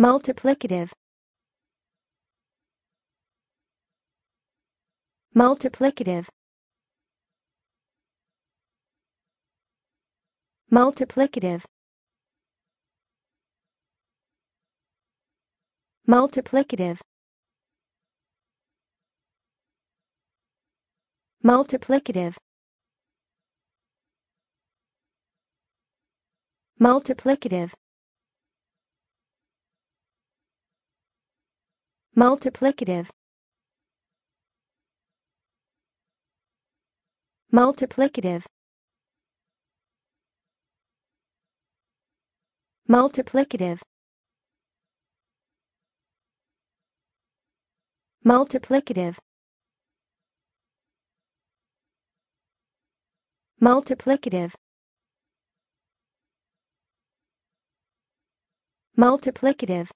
multiplicative multiplicative multiplicative multiplicative multiplicative multiplicative multiplicative multiplicative multiplicative multiplicative multiplicative multiplicative